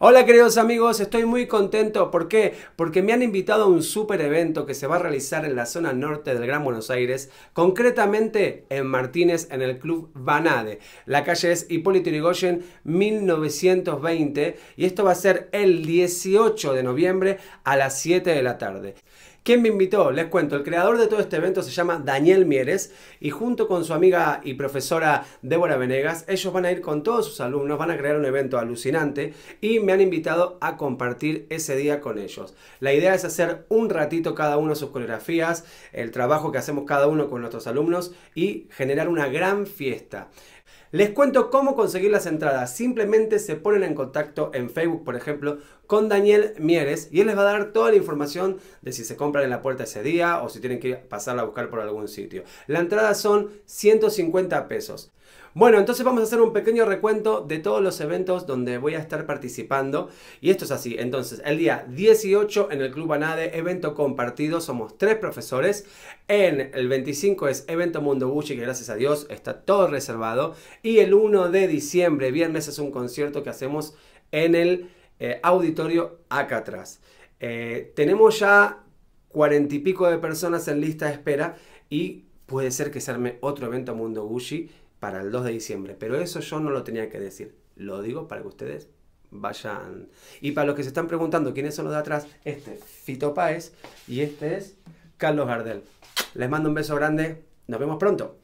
Hola queridos amigos, estoy muy contento. ¿Por qué? Porque me han invitado a un super evento que se va a realizar en la zona norte del Gran Buenos Aires, concretamente en Martínez, en el Club Banade. La calle es Hipólito Yrigoyen 1920 y esto va a ser el 18 de noviembre a las 7 de la tarde. ¿Quién me invitó? Les cuento, el creador de todo este evento se llama Daniel Mieres y junto con su amiga y profesora Débora Venegas, ellos van a ir con todos sus alumnos, van a crear un evento alucinante y me han invitado a compartir ese día con ellos. La idea es hacer un ratito cada uno sus coreografías, el trabajo que hacemos cada uno con nuestros alumnos y generar una gran fiesta. Les cuento cómo conseguir las entradas. Simplemente se ponen en contacto en Facebook, por ejemplo, con Daniel Mieres y él les va a dar toda la información de si se compran en la puerta ese día o si tienen que pasarla a buscar por algún sitio. La entrada son 150 pesos. Bueno, entonces vamos a hacer un pequeño recuento de todos los eventos donde voy a estar participando. Y esto es así. Entonces, el día 18 en el Club Anade, evento compartido, somos tres profesores. En el 25 es Evento Mundo Gucci, que gracias a Dios está todo reservado. Y el 1 de diciembre, viernes, es un concierto que hacemos en el eh, auditorio acá atrás. Eh, tenemos ya cuarenta y pico de personas en lista de espera y puede ser que se arme otro evento Mundo Gucci para el 2 de diciembre. Pero eso yo no lo tenía que decir. Lo digo para que ustedes vayan. Y para los que se están preguntando quiénes son los de atrás, este es Fito Páez y este es Carlos Gardel. Les mando un beso grande. Nos vemos pronto.